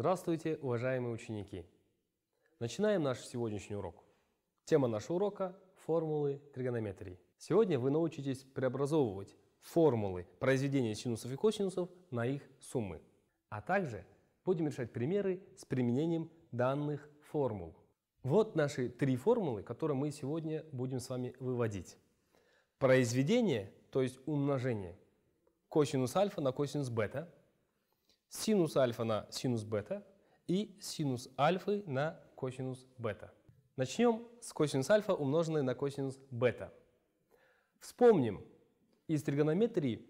Здравствуйте, уважаемые ученики! Начинаем наш сегодняшний урок. Тема нашего урока – формулы тригонометрии. Сегодня вы научитесь преобразовывать формулы произведения синусов и косинусов на их суммы. А также будем решать примеры с применением данных формул. Вот наши три формулы, которые мы сегодня будем с вами выводить. Произведение, то есть умножение, косинус альфа на косинус бета – синус альфа на синус бета и синус альфы на косинус бета. Начнем с косинус альфа, умноженной на косинус бета. Вспомним из тригонометрии,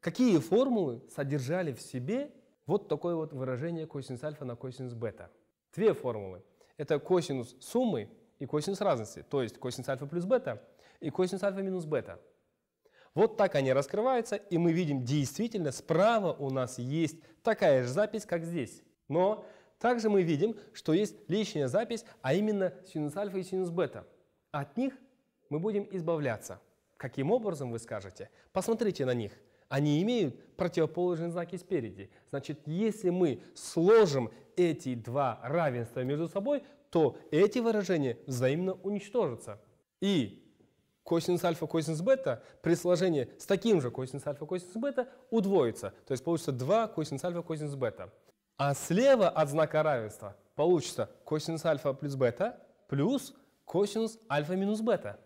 какие формулы содержали в себе вот такое вот выражение косинус альфа на косинус бета. Две формулы. Это косинус суммы и косинус разности, то есть косинус альфа плюс бета и косинус альфа минус бета – вот так они раскрываются, и мы видим действительно справа у нас есть такая же запись, как здесь. Но также мы видим, что есть лишняя запись, а именно синус альфа и синус бета. От них мы будем избавляться. Каким образом, вы скажете? Посмотрите на них. Они имеют противоположные знаки спереди. Значит, если мы сложим эти два равенства между собой, то эти выражения взаимно уничтожатся. И косинус альфа, косинус бета при сложении с таким же косинус альфа, косинус бета удвоится. То есть получится 2 косинус альфа, косинус бета. А слева от знака равенства получится косинус альфа плюс бета плюс косинус альфа минус бета.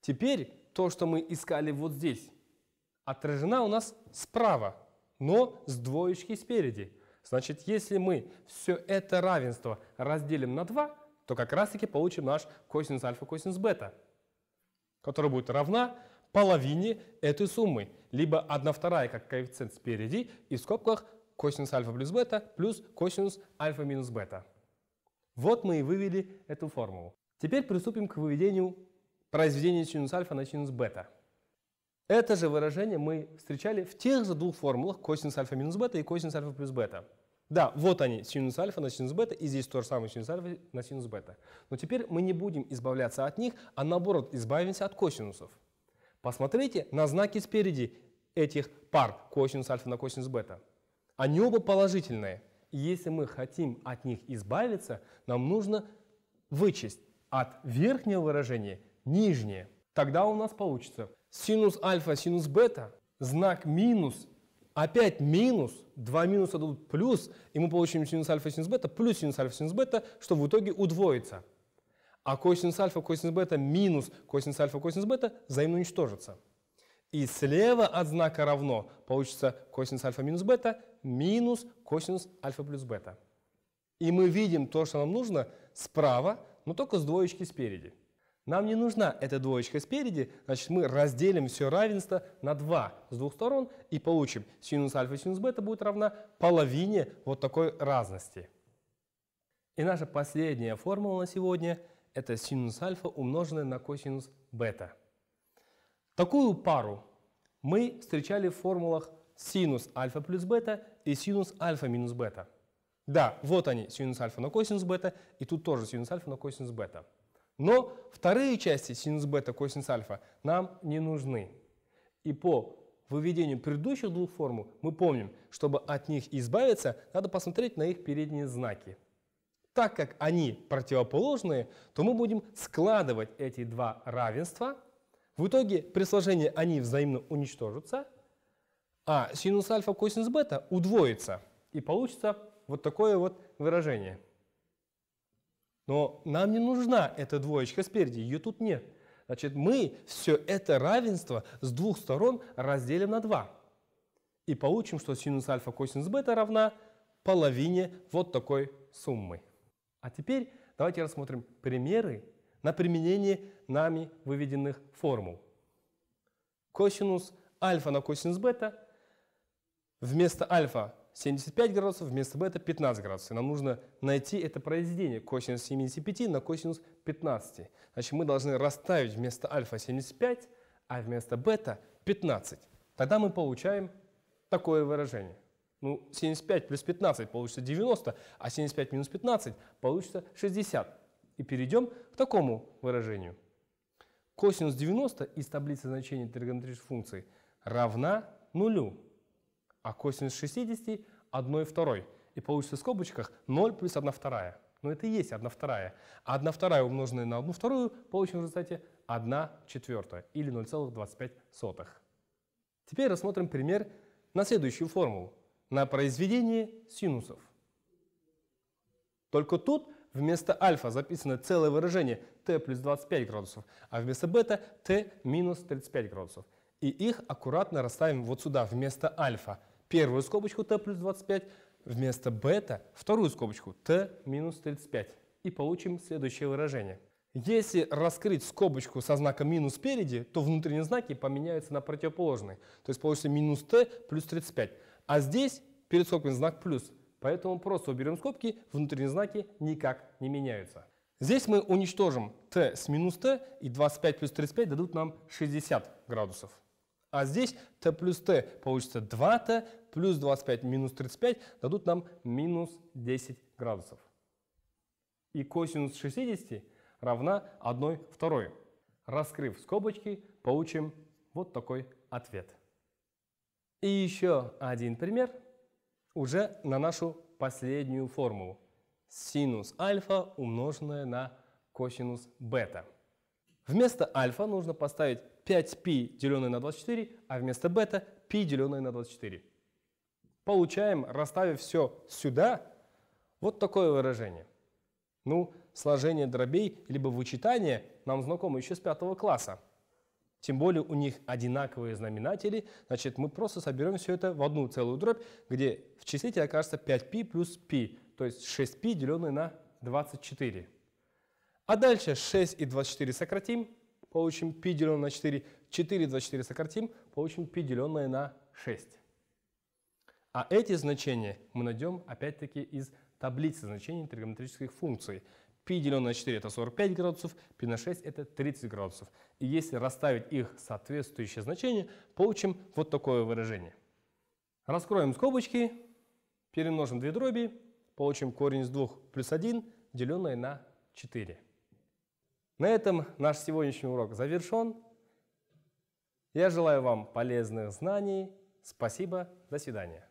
Теперь то, что мы искали вот здесь, отражена у нас справа, но с двоечки спереди. Значит, если мы все это равенство разделим на 2, то как раз-таки получим наш косинус альфа, косинус бета которая будет равна половине этой суммы, либо 1 вторая как коэффициент спереди, и в скобках косинус альфа плюс бета плюс косинус альфа минус бета. Вот мы и вывели эту формулу. Теперь приступим к выведению произведения синус альфа на синус бета. Это же выражение мы встречали в тех же двух формулах косинус альфа минус бета и косинус альфа плюс бета. Да, вот они, синус альфа на синус бета, и здесь то же самое синус альфа на синус бета. Но теперь мы не будем избавляться от них, а наоборот, избавимся от косинусов. Посмотрите на знаки спереди этих пар косинус альфа на косинус бета. Они оба положительные. если мы хотим от них избавиться, нам нужно вычесть от верхнего выражения нижнее. Тогда у нас получится синус альфа, синус бета, знак минус опять минус, два минуса дадут плюс, и мы получим синус альфа синус бета плюс синус альфа синус бета, что в итоге удвоится. А косинус альфа косинус бета минус косинус альфа косинус бета взаимно уничтожится. И слева от знака равно получится косинус альфа минус бета минус косинус альфа плюс бета. И мы видим то, что нам нужно справа, но только с двоечки спереди. Нам не нужна эта двоечка спереди, значит, мы разделим все равенство на 2 с двух сторон и получим синус альфа и синус бета будет равна половине вот такой разности. И наша последняя формула на сегодня – это синус альфа умноженное на косинус бета. Такую пару мы встречали в формулах синус альфа плюс бета и синус альфа минус бета. Да, вот они, синус альфа на косинус бета, и тут тоже синус альфа на косинус бета. Но вторые части синус бета, косинус альфа нам не нужны. И по выведению предыдущих двух формул мы помним, чтобы от них избавиться, надо посмотреть на их передние знаки. Так как они противоположные, то мы будем складывать эти два равенства. В итоге при сложении они взаимно уничтожатся, а синус альфа косинус бета удвоится. И получится вот такое вот выражение – но нам не нужна эта двоечка спереди, ее тут нет. Значит, мы все это равенство с двух сторон разделим на два И получим, что синус альфа косинус бета равна половине вот такой суммы. А теперь давайте рассмотрим примеры на применение нами выведенных формул. Косинус альфа на косинус бета вместо альфа 75 градусов, вместо бета 15 градусов. И нам нужно найти это произведение косинус 75 на косинус 15. Значит, мы должны расставить вместо альфа 75, а вместо бета 15. Тогда мы получаем такое выражение. Ну, 75 плюс 15 получится 90, а 75 минус 15 получится 60. И перейдем к такому выражению. Косинус 90 из таблицы значений тригонометрической функции равна нулю а косинус 60 – 1 второй. И получится в скобочках 0 плюс 1 вторая. Но ну, это и есть 1 вторая. А 1 вторая, умноженная на 1 вторую, получим в результате 1 четвертая или 0,25. Теперь рассмотрим пример на следующую формулу. На произведение синусов. Только тут вместо альфа записано целое выражение t плюс 25 градусов, а вместо бета t минус 35 градусов. И их аккуратно расставим вот сюда вместо альфа – первую скобочку t плюс 25, вместо бета вторую скобочку t минус 35. И получим следующее выражение. Если раскрыть скобочку со знаком минус спереди, то внутренние знаки поменяются на противоположные. То есть получится минус t плюс 35. А здесь перед скобками знак плюс. Поэтому просто уберем скобки, внутренние знаки никак не меняются. Здесь мы уничтожим t с минус t, и 25 плюс 35 дадут нам 60 градусов. А здесь t плюс t получится 2t плюс 25 минус 35 дадут нам минус 10 градусов. И косинус 60 равна 1 второй. Раскрыв скобочки, получим вот такой ответ. И еще один пример уже на нашу последнюю формулу. Синус альфа умноженное на косинус бета. Вместо альфа нужно поставить 5π, деленное на 24, а вместо бета π, деленное на 24. Получаем, расставив все сюда, вот такое выражение. Ну, сложение дробей либо вычитание нам знакомо еще с пятого класса. Тем более у них одинаковые знаменатели, значит, мы просто соберем все это в одну целую дробь, где в числителе окажется 5π плюс π, то есть 6π, деленное на 24. А дальше 6 и 24 сократим, получим π деленное на 4. 4 и 24 сократим, получим π деленное на 6. А эти значения мы найдем опять-таки из таблицы значений тригонометрических функций. π деленное на 4 это 45 градусов, π на 6 это 30 градусов. И если расставить их соответствующее значение, получим вот такое выражение. Раскроем скобочки, перемножим две дроби, получим корень из 2 плюс 1, деленное на 4. На этом наш сегодняшний урок завершен. Я желаю вам полезных знаний. Спасибо. До свидания.